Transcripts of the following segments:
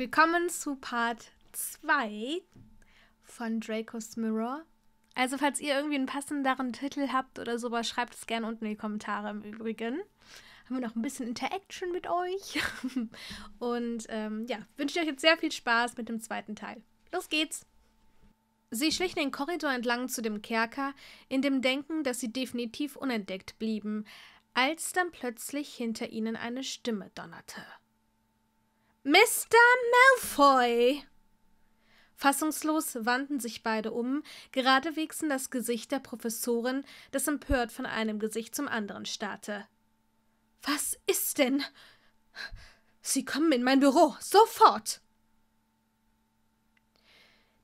Willkommen zu Part 2 von Dracos Mirror. Also, falls ihr irgendwie einen passenderen Titel habt oder sowas, schreibt es gerne unten in die Kommentare im Übrigen. Haben wir noch ein bisschen Interaction mit euch. Und ähm, ja, wünsche ich euch jetzt sehr viel Spaß mit dem zweiten Teil. Los geht's! Sie schlichen den Korridor entlang zu dem Kerker, in dem Denken, dass sie definitiv unentdeckt blieben, als dann plötzlich hinter ihnen eine Stimme donnerte. Mr. Malfoy! Fassungslos wandten sich beide um, geradewegs in das Gesicht der Professorin, das empört von einem Gesicht zum anderen starrte. Was ist denn? Sie kommen in mein Büro, sofort!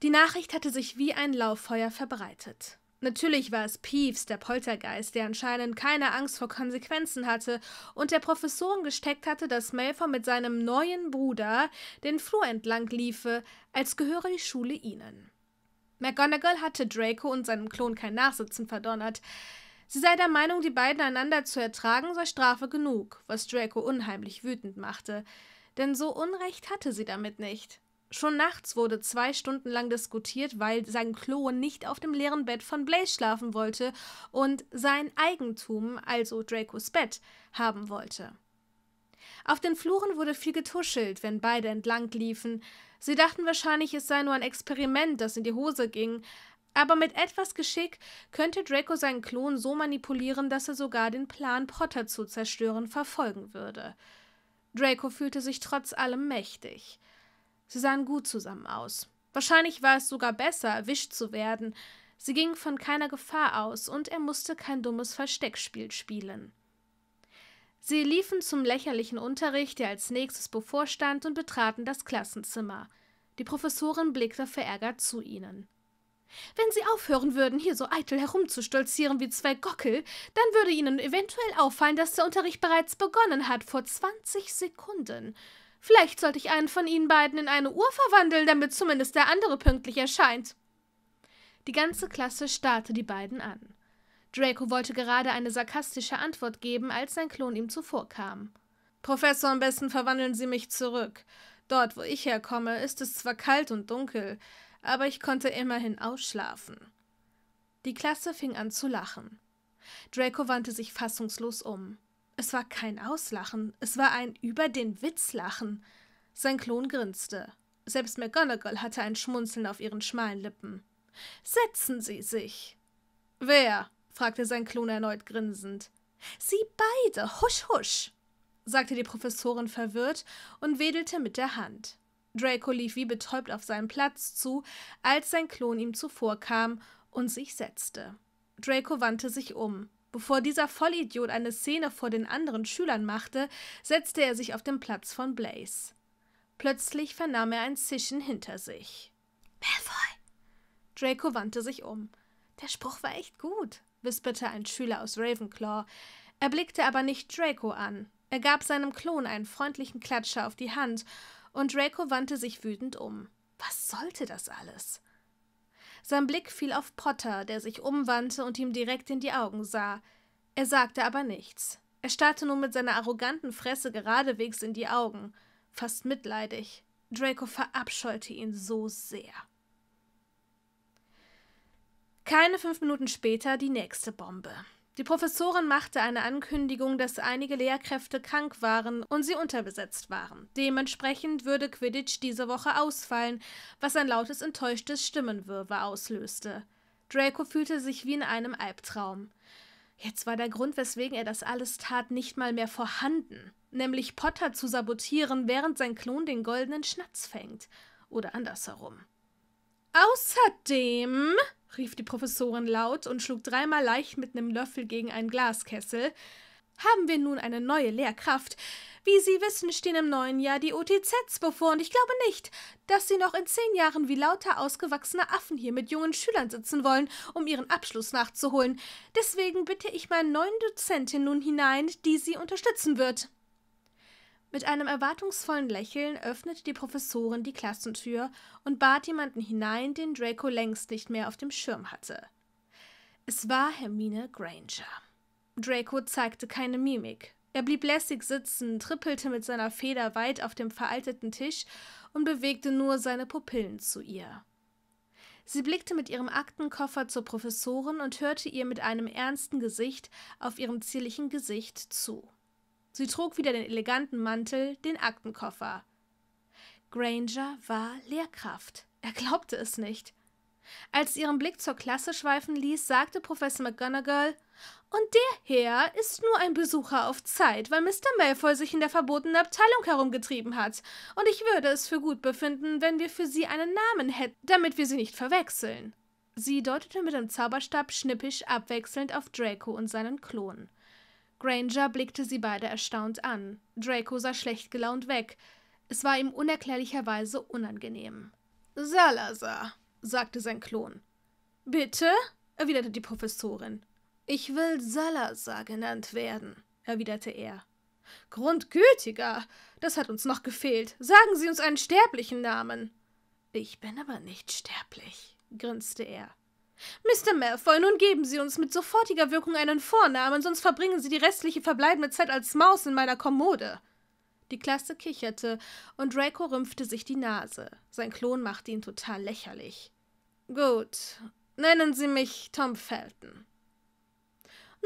Die Nachricht hatte sich wie ein Lauffeuer verbreitet. Natürlich war es Peeves, der Poltergeist, der anscheinend keine Angst vor Konsequenzen hatte und der Professorin gesteckt hatte, dass Malfoy mit seinem neuen Bruder den Flur entlang liefe, als gehöre die Schule ihnen. McGonagall hatte Draco und seinem Klon kein Nachsitzen verdonnert. Sie sei der Meinung, die beiden einander zu ertragen, sei Strafe genug, was Draco unheimlich wütend machte. Denn so Unrecht hatte sie damit nicht. Schon nachts wurde zwei Stunden lang diskutiert, weil sein Klon nicht auf dem leeren Bett von Blaze schlafen wollte und sein Eigentum, also Dracos Bett, haben wollte. Auf den Fluren wurde viel getuschelt, wenn beide entlang liefen. Sie dachten wahrscheinlich, es sei nur ein Experiment, das in die Hose ging, aber mit etwas Geschick könnte Draco seinen Klon so manipulieren, dass er sogar den Plan, Potter zu zerstören, verfolgen würde. Draco fühlte sich trotz allem mächtig. Sie sahen gut zusammen aus. Wahrscheinlich war es sogar besser, erwischt zu werden. Sie gingen von keiner Gefahr aus und er musste kein dummes Versteckspiel spielen. Sie liefen zum lächerlichen Unterricht, der als nächstes bevorstand, und betraten das Klassenzimmer. Die Professorin blickte verärgert zu ihnen. Wenn Sie aufhören würden, hier so eitel herumzustolzieren wie zwei Gockel, dann würde Ihnen eventuell auffallen, dass der Unterricht bereits begonnen hat, vor zwanzig Sekunden. Vielleicht sollte ich einen von ihnen beiden in eine Uhr verwandeln, damit zumindest der andere pünktlich erscheint. Die ganze Klasse starrte die beiden an. Draco wollte gerade eine sarkastische Antwort geben, als sein Klon ihm zuvorkam. Professor, am besten verwandeln Sie mich zurück. Dort, wo ich herkomme, ist es zwar kalt und dunkel, aber ich konnte immerhin ausschlafen. Die Klasse fing an zu lachen. Draco wandte sich fassungslos um. Es war kein Auslachen, es war ein über den Witz lachen. Sein Klon grinste. Selbst McGonagall hatte ein Schmunzeln auf ihren schmalen Lippen. Setzen Sie sich. Wer? fragte sein Klon erneut grinsend. Sie beide, husch, husch, sagte die Professorin verwirrt und wedelte mit der Hand. Draco lief wie betäubt auf seinen Platz zu, als sein Klon ihm zuvorkam und sich setzte. Draco wandte sich um. Bevor dieser Vollidiot eine Szene vor den anderen Schülern machte, setzte er sich auf den Platz von Blaze. Plötzlich vernahm er ein Zischen hinter sich. Malfoy! Draco wandte sich um. Der Spruch war echt gut, wisperte ein Schüler aus Ravenclaw. Er blickte aber nicht Draco an. Er gab seinem Klon einen freundlichen Klatscher auf die Hand, und Draco wandte sich wütend um. Was sollte das alles? Sein Blick fiel auf Potter, der sich umwandte und ihm direkt in die Augen sah. Er sagte aber nichts. Er starrte nur mit seiner arroganten Fresse geradewegs in die Augen, fast mitleidig. Draco verabscheute ihn so sehr. Keine fünf Minuten später die nächste Bombe. Die Professorin machte eine Ankündigung, dass einige Lehrkräfte krank waren und sie unterbesetzt waren. Dementsprechend würde Quidditch diese Woche ausfallen, was ein lautes, enttäuschtes Stimmenwirrwarr auslöste. Draco fühlte sich wie in einem Albtraum. Jetzt war der Grund, weswegen er das alles tat, nicht mal mehr vorhanden, nämlich Potter zu sabotieren, während sein Klon den goldenen Schnatz fängt. Oder andersherum. Außerdem rief die Professorin laut und schlug dreimal leicht mit einem Löffel gegen einen Glaskessel. Haben wir nun eine neue Lehrkraft? Wie Sie wissen, stehen im neuen Jahr die OTZs bevor und ich glaube nicht, dass Sie noch in zehn Jahren wie lauter ausgewachsene Affen hier mit jungen Schülern sitzen wollen, um Ihren Abschluss nachzuholen. Deswegen bitte ich meine neuen Dozentin nun hinein, die Sie unterstützen wird. Mit einem erwartungsvollen Lächeln öffnete die Professorin die Klassentür und bat jemanden hinein, den Draco längst nicht mehr auf dem Schirm hatte. Es war Hermine Granger. Draco zeigte keine Mimik. Er blieb lässig sitzen, trippelte mit seiner Feder weit auf dem veralteten Tisch und bewegte nur seine Pupillen zu ihr. Sie blickte mit ihrem Aktenkoffer zur Professorin und hörte ihr mit einem ernsten Gesicht auf ihrem zierlichen Gesicht zu. Sie trug wieder den eleganten Mantel, den Aktenkoffer. Granger war Lehrkraft. Er glaubte es nicht. Als sie ihren Blick zur Klasse schweifen ließ, sagte Professor McGonagall: Und der Herr ist nur ein Besucher auf Zeit, weil Mr. Malfoy sich in der verbotenen Abteilung herumgetrieben hat. Und ich würde es für gut befinden, wenn wir für sie einen Namen hätten, damit wir sie nicht verwechseln. Sie deutete mit dem Zauberstab schnippisch abwechselnd auf Draco und seinen Klon. Granger blickte sie beide erstaunt an. Draco sah schlecht gelaunt weg. Es war ihm unerklärlicherweise unangenehm. Salazar, sagte sein Klon. Bitte? erwiderte die Professorin. Ich will Salazar genannt werden, erwiderte er. Grundgültiger, das hat uns noch gefehlt. Sagen Sie uns einen sterblichen Namen. Ich bin aber nicht sterblich, grinste er. Mr. Malfoy, nun geben Sie uns mit sofortiger Wirkung einen Vornamen, sonst verbringen Sie die restliche verbleibende Zeit als Maus in meiner Kommode. Die Klasse kicherte, und Draco rümpfte sich die Nase. Sein Klon machte ihn total lächerlich. Gut, nennen Sie mich Tom Felton.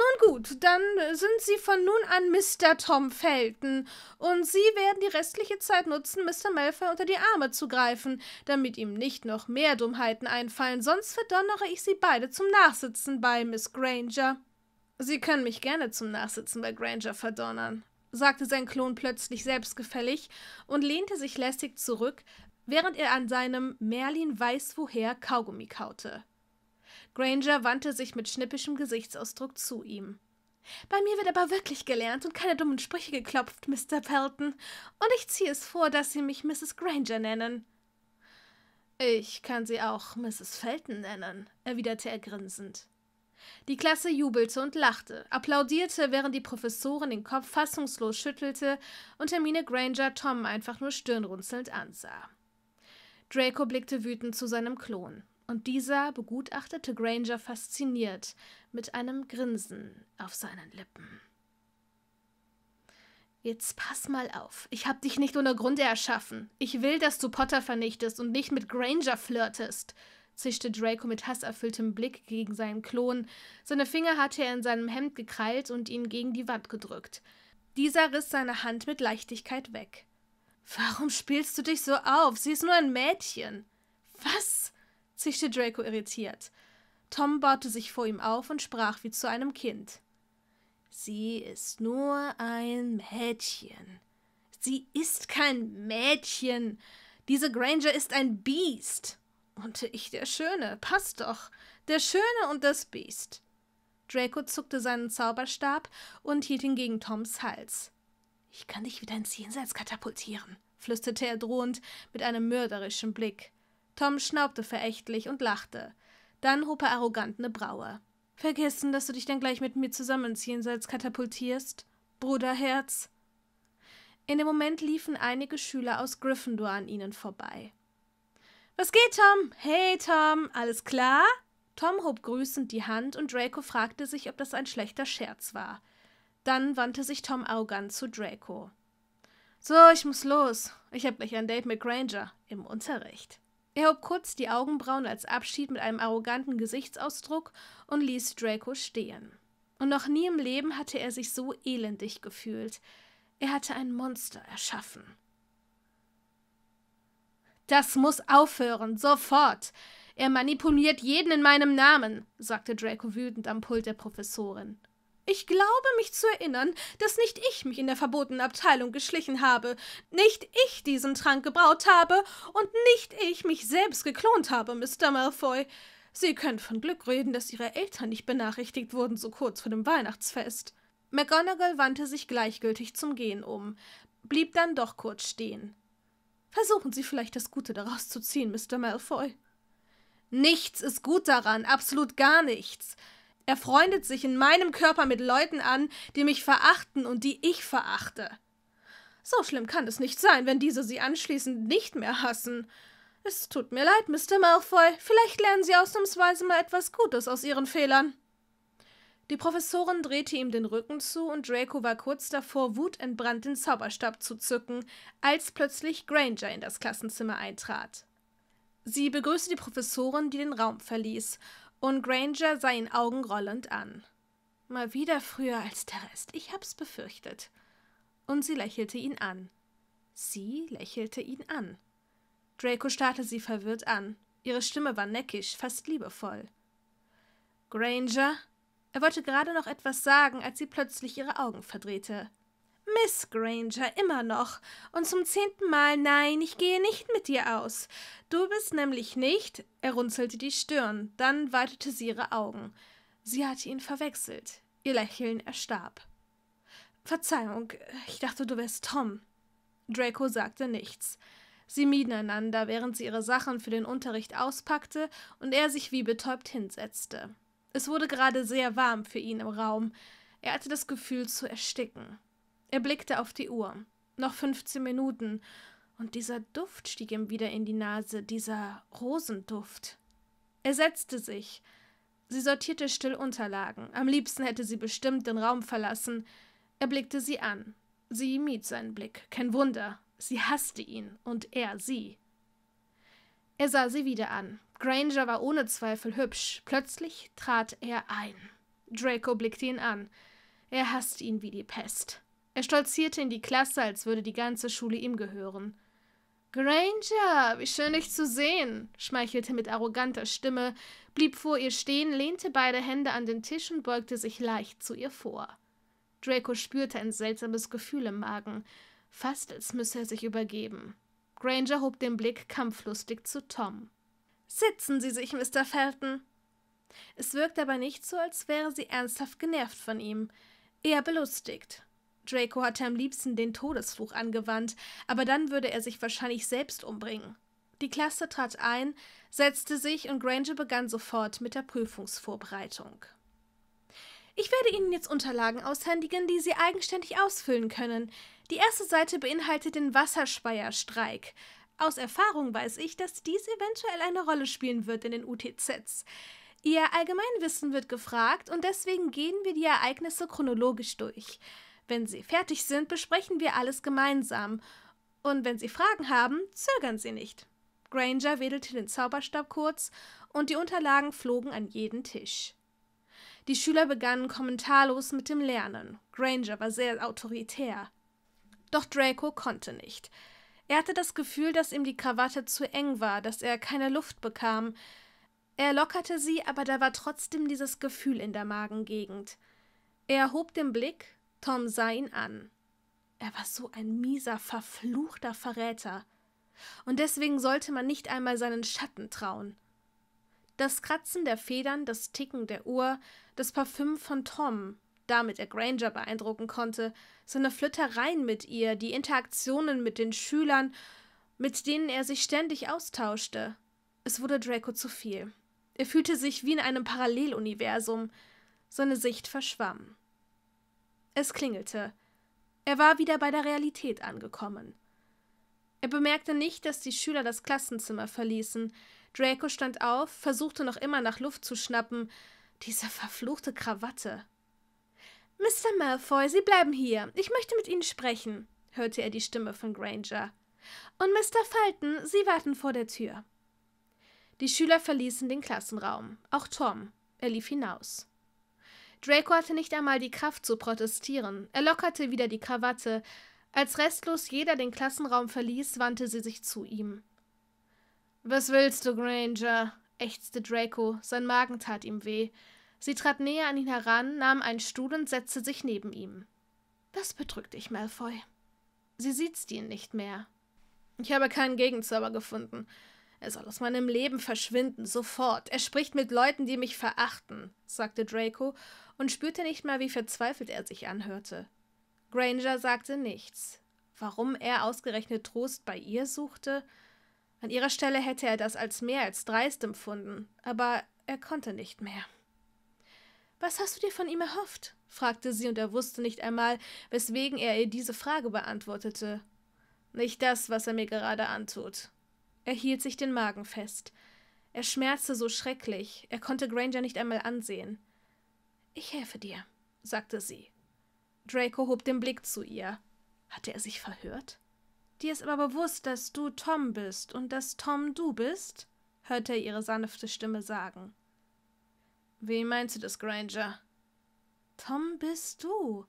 Nun gut, dann sind Sie von nun an Mr. Tom Felton, und Sie werden die restliche Zeit nutzen, Mr. Malfoy unter die Arme zu greifen, damit ihm nicht noch mehr Dummheiten einfallen, sonst verdonnere ich Sie beide zum Nachsitzen bei Miss Granger. Sie können mich gerne zum Nachsitzen bei Granger verdonnern, sagte sein Klon plötzlich selbstgefällig und lehnte sich lässig zurück, während er an seinem Merlin weiß woher Kaugummi kaute. Granger wandte sich mit schnippischem Gesichtsausdruck zu ihm. Bei mir wird aber wirklich gelernt und keine dummen Sprüche geklopft, Mr. Pelton, und ich ziehe es vor, dass Sie mich Mrs. Granger nennen. Ich kann Sie auch Mrs. Felton nennen, erwiderte er grinsend. Die Klasse jubelte und lachte, applaudierte, während die Professorin den Kopf fassungslos schüttelte und Hermine Granger Tom einfach nur stirnrunzelnd ansah. Draco blickte wütend zu seinem Klon und dieser begutachtete Granger fasziniert mit einem Grinsen auf seinen Lippen. Jetzt pass mal auf. Ich hab dich nicht ohne Grund erschaffen. Ich will, dass du Potter vernichtest und nicht mit Granger flirtest, zischte Draco mit hasserfülltem Blick gegen seinen Klon. Seine Finger hatte er in seinem Hemd gekrallt und ihn gegen die Wand gedrückt. Dieser riss seine Hand mit Leichtigkeit weg. Warum spielst du dich so auf? Sie ist nur ein Mädchen. Was? zischte Draco irritiert. Tom baute sich vor ihm auf und sprach wie zu einem Kind. Sie ist nur ein Mädchen. Sie ist kein Mädchen. Diese Granger ist ein Biest. Und ich der Schöne. Passt doch. Der Schöne und das Biest. Draco zuckte seinen Zauberstab und hielt ihn gegen Toms Hals. Ich kann dich wieder ins Jenseits katapultieren, flüsterte er drohend mit einem mörderischen Blick. Tom schnaubte verächtlich und lachte. Dann hob er arrogant eine Braue. Vergessen, dass du dich dann gleich mit mir zusammenziehen sollst, katapultierst, Bruderherz. In dem Moment liefen einige Schüler aus Gryffindor an ihnen vorbei. Was geht, Tom? Hey, Tom, alles klar? Tom hob grüßend die Hand und Draco fragte sich, ob das ein schlechter Scherz war. Dann wandte sich Tom arrogant zu Draco. So, ich muss los. Ich habe gleich ein Date mit Granger im Unterricht. Er hob kurz die Augenbrauen als Abschied mit einem arroganten Gesichtsausdruck und ließ Draco stehen. Und noch nie im Leben hatte er sich so elendig gefühlt. Er hatte ein Monster erschaffen. Das muss aufhören, sofort. Er manipuliert jeden in meinem Namen, sagte Draco wütend am Pult der Professorin. Ich glaube, mich zu erinnern, dass nicht ich mich in der verbotenen Abteilung geschlichen habe, nicht ich diesen Trank gebraut habe und nicht ich mich selbst geklont habe, Mr. Malfoy. Sie können von Glück reden, dass Ihre Eltern nicht benachrichtigt wurden, so kurz vor dem Weihnachtsfest. McGonagall wandte sich gleichgültig zum Gehen um, blieb dann doch kurz stehen. Versuchen Sie vielleicht das Gute daraus zu ziehen, Mr. Malfoy. Nichts ist gut daran, absolut gar nichts. Er freundet sich in meinem Körper mit Leuten an, die mich verachten und die ich verachte. So schlimm kann es nicht sein, wenn diese sie anschließend nicht mehr hassen. Es tut mir leid, Mr. Malfoy. Vielleicht lernen Sie ausnahmsweise mal etwas Gutes aus Ihren Fehlern. Die Professorin drehte ihm den Rücken zu und Draco war kurz davor, wutentbrannt den Zauberstab zu zücken, als plötzlich Granger in das Klassenzimmer eintrat. Sie begrüßte die Professorin, die den Raum verließ, und Granger sah ihn augenrollend an. Mal wieder früher als der Rest, ich hab's befürchtet. Und sie lächelte ihn an. Sie lächelte ihn an. Draco starrte sie verwirrt an. Ihre Stimme war neckisch, fast liebevoll. Granger? Er wollte gerade noch etwas sagen, als sie plötzlich ihre Augen verdrehte. Miss Granger immer noch. Und zum zehnten Mal, nein, ich gehe nicht mit dir aus. Du bist nämlich nicht. Er runzelte die Stirn, dann weitete sie ihre Augen. Sie hatte ihn verwechselt. Ihr Lächeln erstarb. Verzeihung, ich dachte, du wärst Tom. Draco sagte nichts. Sie mieden einander, während sie ihre Sachen für den Unterricht auspackte und er sich wie betäubt hinsetzte. Es wurde gerade sehr warm für ihn im Raum. Er hatte das Gefühl zu ersticken. Er blickte auf die Uhr. Noch 15 Minuten. Und dieser Duft stieg ihm wieder in die Nase, dieser Rosenduft. Er setzte sich. Sie sortierte still Unterlagen. Am liebsten hätte sie bestimmt den Raum verlassen. Er blickte sie an. Sie mied seinen Blick. Kein Wunder. Sie hasste ihn und er sie. Er sah sie wieder an. Granger war ohne Zweifel hübsch. Plötzlich trat er ein. Draco blickte ihn an. Er hasste ihn wie die Pest. Er stolzierte in die Klasse, als würde die ganze Schule ihm gehören. Granger, wie schön dich zu sehen, schmeichelte mit arroganter Stimme, blieb vor ihr stehen, lehnte beide Hände an den Tisch und beugte sich leicht zu ihr vor. Draco spürte ein seltsames Gefühl im Magen, fast als müsse er sich übergeben. Granger hob den Blick kampflustig zu Tom. Sitzen Sie sich, Mr. Felton. Es wirkte aber nicht so, als wäre sie ernsthaft genervt von ihm, eher belustigt. Draco hatte am liebsten den Todesfluch angewandt, aber dann würde er sich wahrscheinlich selbst umbringen. Die Klasse trat ein, setzte sich und Granger begann sofort mit der Prüfungsvorbereitung. Ich werde Ihnen jetzt Unterlagen aushändigen, die Sie eigenständig ausfüllen können. Die erste Seite beinhaltet den Wasserspeierstreik. Aus Erfahrung weiß ich, dass dies eventuell eine Rolle spielen wird in den UTZs. Ihr Allgemeinwissen wird gefragt und deswegen gehen wir die Ereignisse chronologisch durch. Wenn Sie fertig sind, besprechen wir alles gemeinsam. Und wenn Sie Fragen haben, zögern Sie nicht. Granger wedelte den Zauberstab kurz und die Unterlagen flogen an jeden Tisch. Die Schüler begannen kommentarlos mit dem Lernen. Granger war sehr autoritär. Doch Draco konnte nicht. Er hatte das Gefühl, dass ihm die Krawatte zu eng war, dass er keine Luft bekam. Er lockerte sie, aber da war trotzdem dieses Gefühl in der Magengegend. Er hob den Blick, Tom sah ihn an. Er war so ein mieser, verfluchter Verräter. Und deswegen sollte man nicht einmal seinen Schatten trauen. Das Kratzen der Federn, das Ticken der Uhr, das Parfüm von Tom, damit er Granger beeindrucken konnte, seine Flüttereien mit ihr, die Interaktionen mit den Schülern, mit denen er sich ständig austauschte. Es wurde Draco zu viel. Er fühlte sich wie in einem Paralleluniversum. Seine Sicht verschwamm. Es klingelte. Er war wieder bei der Realität angekommen. Er bemerkte nicht, dass die Schüler das Klassenzimmer verließen. Draco stand auf, versuchte noch immer nach Luft zu schnappen. Diese verfluchte Krawatte. Mr. Malfoy, Sie bleiben hier. Ich möchte mit Ihnen sprechen, hörte er die Stimme von Granger. Und Mr. Falten, Sie warten vor der Tür. Die Schüler verließen den Klassenraum. Auch Tom. Er lief hinaus. Draco hatte nicht einmal die Kraft zu protestieren. Er lockerte wieder die Krawatte. Als restlos jeder den Klassenraum verließ, wandte sie sich zu ihm. Was willst du, Granger? ächzte Draco. Sein Magen tat ihm weh. Sie trat näher an ihn heran, nahm einen Stuhl und setzte sich neben ihm. Das bedrückt dich, Malfoy. Sie sieht ihn nicht mehr. Ich habe keinen Gegenzauber gefunden. Er soll aus meinem Leben verschwinden, sofort. Er spricht mit Leuten, die mich verachten, sagte Draco und spürte nicht mal, wie verzweifelt er sich anhörte. Granger sagte nichts. Warum er ausgerechnet Trost bei ihr suchte? An ihrer Stelle hätte er das als mehr als dreist empfunden, aber er konnte nicht mehr. Was hast du dir von ihm erhofft? fragte sie, und er wusste nicht einmal, weswegen er ihr diese Frage beantwortete. Nicht das, was er mir gerade antut. Er hielt sich den Magen fest. Er schmerzte so schrecklich, er konnte Granger nicht einmal ansehen. Ich helfe dir, sagte sie. Draco hob den Blick zu ihr. Hatte er sich verhört? Dir ist aber bewusst, dass du Tom bist und dass Tom du bist? hörte er ihre sanfte Stimme sagen. Wie meinst du das, Granger? Tom bist du.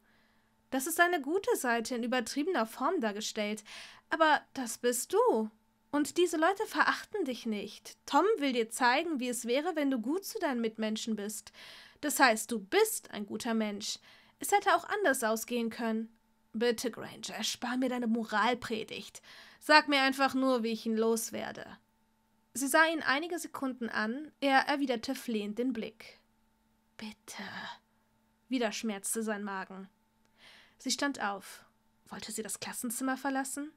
Das ist eine gute Seite in übertriebener Form dargestellt, aber das bist du. Und diese Leute verachten dich nicht. Tom will dir zeigen, wie es wäre, wenn du gut zu deinen Mitmenschen bist. Das heißt, du bist ein guter Mensch. Es hätte auch anders ausgehen können. Bitte, Granger, spar mir deine Moralpredigt. Sag mir einfach nur, wie ich ihn loswerde. Sie sah ihn einige Sekunden an, er erwiderte flehend den Blick. Bitte. Wieder schmerzte sein Magen. Sie stand auf. Wollte sie das Klassenzimmer verlassen?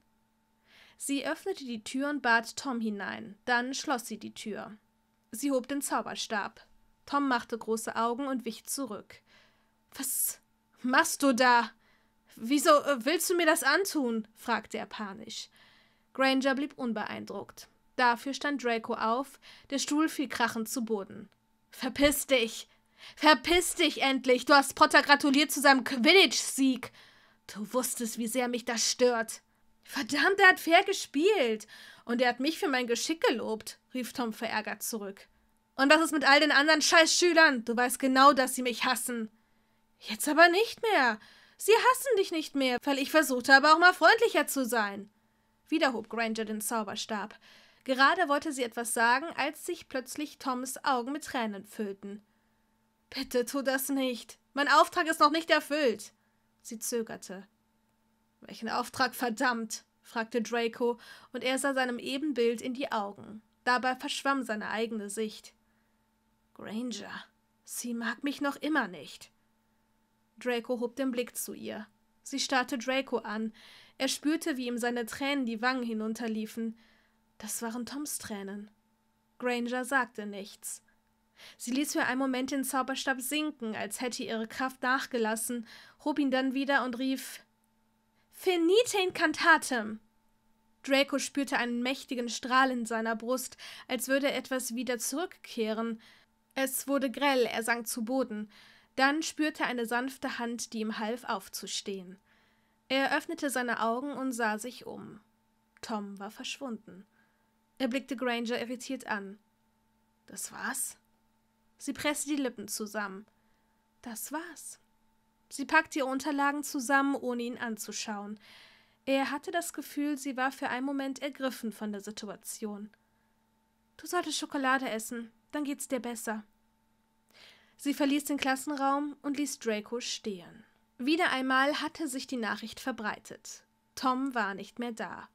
Sie öffnete die Tür und bat Tom hinein, dann schloss sie die Tür. Sie hob den Zauberstab. Tom machte große Augen und wich zurück. Was machst du da? Wieso äh, willst du mir das antun? fragte er panisch. Granger blieb unbeeindruckt. Dafür stand Draco auf, der Stuhl fiel krachend zu Boden. Verpiss dich! Verpiss dich endlich! Du hast Potter gratuliert zu seinem Quidditch-Sieg! Du wusstest, wie sehr mich das stört! Verdammt, er hat fair gespielt! Und er hat mich für mein Geschick gelobt, rief Tom verärgert zurück. Und was ist mit all den anderen Scheißschülern? Du weißt genau, dass sie mich hassen. Jetzt aber nicht mehr. Sie hassen dich nicht mehr, weil ich versuchte aber auch mal freundlicher zu sein. Wieder hob Granger den Zauberstab. Gerade wollte sie etwas sagen, als sich plötzlich Toms Augen mit Tränen füllten. Bitte tu das nicht. Mein Auftrag ist noch nicht erfüllt. Sie zögerte. Welchen Auftrag, verdammt? fragte Draco, und er sah seinem Ebenbild in die Augen. Dabei verschwamm seine eigene Sicht. Granger, sie mag mich noch immer nicht. Draco hob den Blick zu ihr. Sie starrte Draco an. Er spürte, wie ihm seine Tränen die Wangen hinunterliefen. Das waren Toms Tränen. Granger sagte nichts. Sie ließ für einen Moment den Zauberstab sinken, als hätte ihre Kraft nachgelassen, hob ihn dann wieder und rief Finite incantatem. Draco spürte einen mächtigen Strahl in seiner Brust, als würde etwas wieder zurückkehren, es wurde grell, er sank zu Boden. Dann spürte er eine sanfte Hand, die ihm half, aufzustehen. Er öffnete seine Augen und sah sich um. Tom war verschwunden. Er blickte Granger irritiert an. Das war's? Sie presste die Lippen zusammen. Das war's. Sie packte ihre Unterlagen zusammen, ohne ihn anzuschauen. Er hatte das Gefühl, sie war für einen Moment ergriffen von der Situation. Du solltest Schokolade essen, dann geht's dir besser. Sie verließ den Klassenraum und ließ Draco stehen. Wieder einmal hatte sich die Nachricht verbreitet. Tom war nicht mehr da.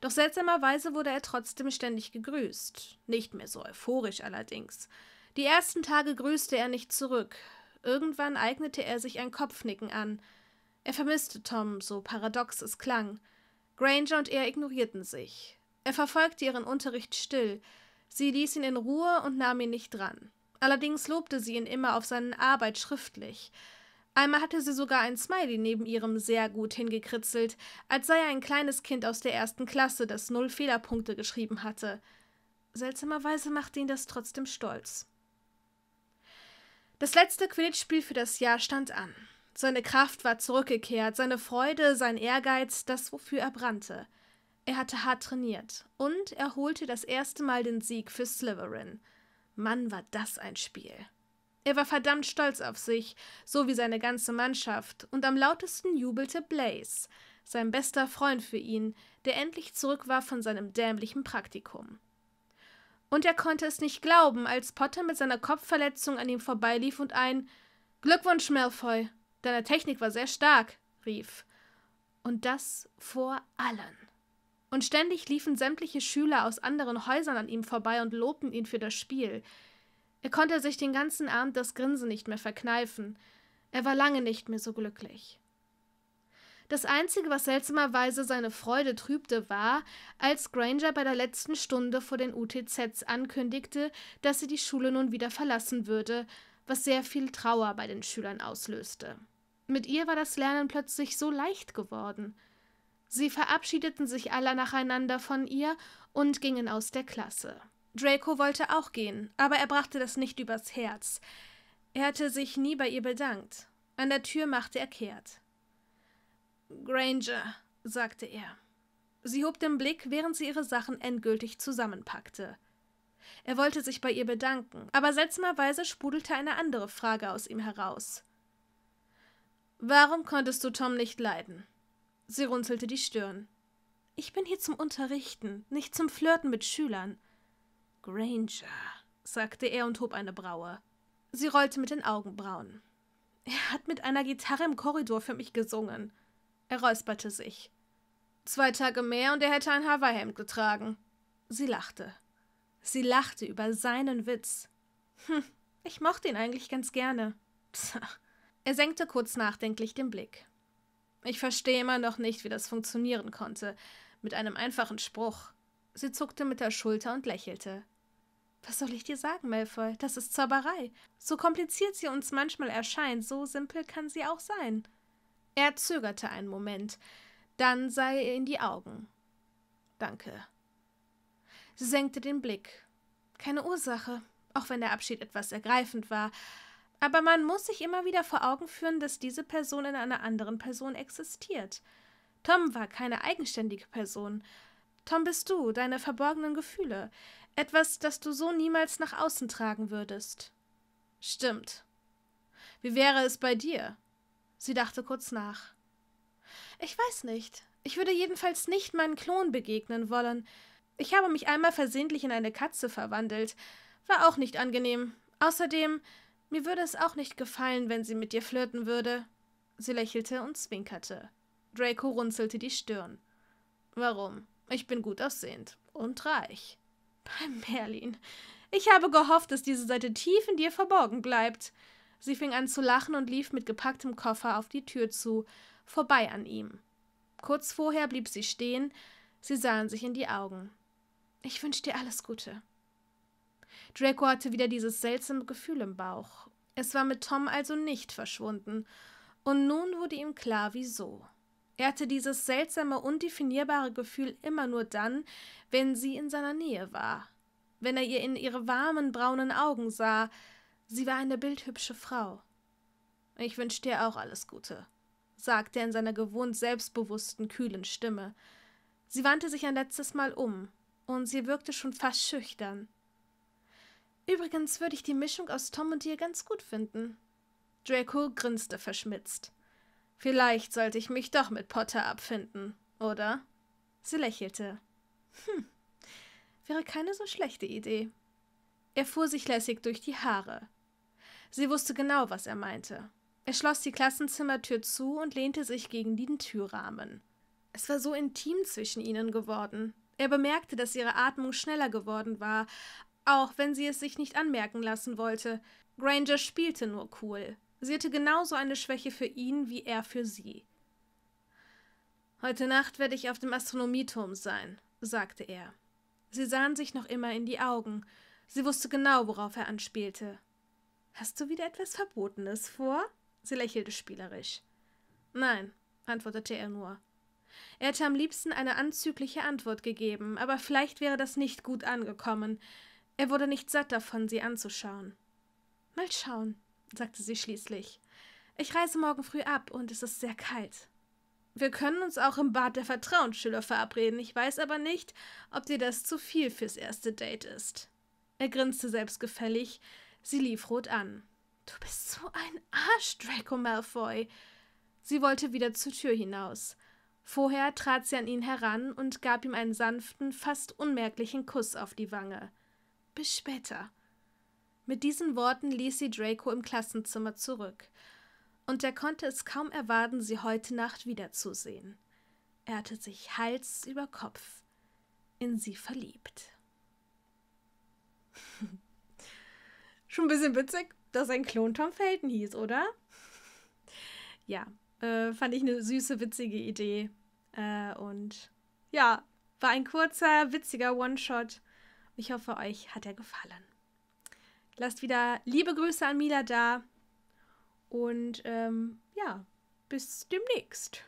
Doch seltsamerweise wurde er trotzdem ständig gegrüßt. Nicht mehr so euphorisch allerdings. Die ersten Tage grüßte er nicht zurück. Irgendwann eignete er sich ein Kopfnicken an. Er vermisste Tom, so paradox es klang. Granger und er ignorierten sich. Er verfolgte ihren Unterricht still, Sie ließ ihn in Ruhe und nahm ihn nicht dran. Allerdings lobte sie ihn immer auf seine Arbeit schriftlich. Einmal hatte sie sogar ein Smiley neben ihrem sehr gut hingekritzelt, als sei er ein kleines Kind aus der ersten Klasse, das null Fehlerpunkte geschrieben hatte. Seltsamerweise machte ihn das trotzdem stolz. Das letzte Quidditch-Spiel für das Jahr stand an. Seine Kraft war zurückgekehrt, seine Freude, sein Ehrgeiz, das, wofür er brannte. Er hatte hart trainiert und er holte das erste Mal den Sieg für Slytherin. Mann, war das ein Spiel. Er war verdammt stolz auf sich, so wie seine ganze Mannschaft, und am lautesten jubelte Blaze, sein bester Freund für ihn, der endlich zurück war von seinem dämlichen Praktikum. Und er konnte es nicht glauben, als Potter mit seiner Kopfverletzung an ihm vorbeilief und ein Glückwunsch, Malfoy, deine Technik war sehr stark, rief. Und das vor allen. Und ständig liefen sämtliche Schüler aus anderen Häusern an ihm vorbei und lobten ihn für das Spiel. Er konnte sich den ganzen Abend das Grinsen nicht mehr verkneifen. Er war lange nicht mehr so glücklich. Das Einzige, was seltsamerweise seine Freude trübte, war, als Granger bei der letzten Stunde vor den UTZs ankündigte, dass sie die Schule nun wieder verlassen würde, was sehr viel Trauer bei den Schülern auslöste. Mit ihr war das Lernen plötzlich so leicht geworden. Sie verabschiedeten sich alle nacheinander von ihr und gingen aus der Klasse. Draco wollte auch gehen, aber er brachte das nicht übers Herz. Er hatte sich nie bei ihr bedankt. An der Tür machte er kehrt. Granger, sagte er. Sie hob den Blick, während sie ihre Sachen endgültig zusammenpackte. Er wollte sich bei ihr bedanken, aber seltsamerweise sprudelte eine andere Frage aus ihm heraus. Warum konntest du Tom nicht leiden? Sie runzelte die Stirn. Ich bin hier zum Unterrichten, nicht zum Flirten mit Schülern. Granger, sagte er und hob eine Braue. Sie rollte mit den Augenbrauen. Er hat mit einer Gitarre im Korridor für mich gesungen. Er räusperte sich. Zwei Tage mehr und er hätte ein Hawaii-Hemd getragen. Sie lachte. Sie lachte über seinen Witz. Hm, ich mochte ihn eigentlich ganz gerne. Psa. Er senkte kurz nachdenklich den Blick. Ich verstehe immer noch nicht, wie das funktionieren konnte. Mit einem einfachen Spruch. Sie zuckte mit der Schulter und lächelte. Was soll ich dir sagen, Malfoy? Das ist Zauberei. So kompliziert sie uns manchmal erscheint, so simpel kann sie auch sein. Er zögerte einen Moment. Dann sah er ihr in die Augen. Danke. Sie senkte den Blick. Keine Ursache, auch wenn der Abschied etwas ergreifend war, aber man muss sich immer wieder vor Augen führen, dass diese Person in einer anderen Person existiert. Tom war keine eigenständige Person. Tom bist du, deine verborgenen Gefühle. Etwas, das du so niemals nach außen tragen würdest. Stimmt. Wie wäre es bei dir? Sie dachte kurz nach. Ich weiß nicht. Ich würde jedenfalls nicht meinen Klon begegnen wollen. Ich habe mich einmal versehentlich in eine Katze verwandelt. War auch nicht angenehm. Außerdem, mir würde es auch nicht gefallen, wenn sie mit dir flirten würde. Sie lächelte und zwinkerte. Draco runzelte die Stirn. Warum? Ich bin gut aussehend und reich. Bei Merlin. Ich habe gehofft, dass diese Seite tief in dir verborgen bleibt. Sie fing an zu lachen und lief mit gepacktem Koffer auf die Tür zu, vorbei an ihm. Kurz vorher blieb sie stehen, sie sahen sich in die Augen. Ich wünsche dir alles Gute. Draco hatte wieder dieses seltsame Gefühl im Bauch. Es war mit Tom also nicht verschwunden. Und nun wurde ihm klar, wieso. Er hatte dieses seltsame, undefinierbare Gefühl immer nur dann, wenn sie in seiner Nähe war. Wenn er ihr in ihre warmen, braunen Augen sah. Sie war eine bildhübsche Frau. Ich wünsche dir auch alles Gute, sagte er in seiner gewohnt selbstbewussten, kühlen Stimme. Sie wandte sich ein letztes Mal um, und sie wirkte schon fast schüchtern. Übrigens würde ich die Mischung aus Tom und dir ganz gut finden. Draco grinste verschmitzt. Vielleicht sollte ich mich doch mit Potter abfinden, oder? Sie lächelte. Hm, wäre keine so schlechte Idee. Er fuhr sich lässig durch die Haare. Sie wusste genau, was er meinte. Er schloss die Klassenzimmertür zu und lehnte sich gegen den Türrahmen. Es war so intim zwischen ihnen geworden. Er bemerkte, dass ihre Atmung schneller geworden war, auch wenn sie es sich nicht anmerken lassen wollte. Granger spielte nur cool. Sie hatte genauso eine Schwäche für ihn wie er für sie. Heute Nacht werde ich auf dem Astronomieturm sein, sagte er. Sie sahen sich noch immer in die Augen. Sie wusste genau, worauf er anspielte. Hast du wieder etwas Verbotenes vor? Sie lächelte spielerisch. Nein, antwortete er nur. Er hätte am liebsten eine anzügliche Antwort gegeben, aber vielleicht wäre das nicht gut angekommen. Er wurde nicht satt davon, sie anzuschauen. Mal schauen, sagte sie schließlich. Ich reise morgen früh ab und es ist sehr kalt. Wir können uns auch im Bad der Vertrauensschüler verabreden. Ich weiß aber nicht, ob dir das zu viel fürs erste Date ist. Er grinste selbstgefällig. Sie lief rot an. Du bist so ein Arsch, Draco Malfoy. Sie wollte wieder zur Tür hinaus. Vorher trat sie an ihn heran und gab ihm einen sanften, fast unmerklichen Kuss auf die Wange. Bis später. Mit diesen Worten ließ sie Draco im Klassenzimmer zurück, und er konnte es kaum erwarten, sie heute Nacht wiederzusehen. Er hatte sich Hals über Kopf in sie verliebt. Schon ein bisschen witzig, dass ein Klon Tom Felton hieß, oder? Ja, äh, fand ich eine süße, witzige Idee. Äh, und ja, war ein kurzer, witziger One-Shot ich hoffe, euch hat er gefallen. Lasst wieder liebe Grüße an Mila da und ähm, ja, bis demnächst.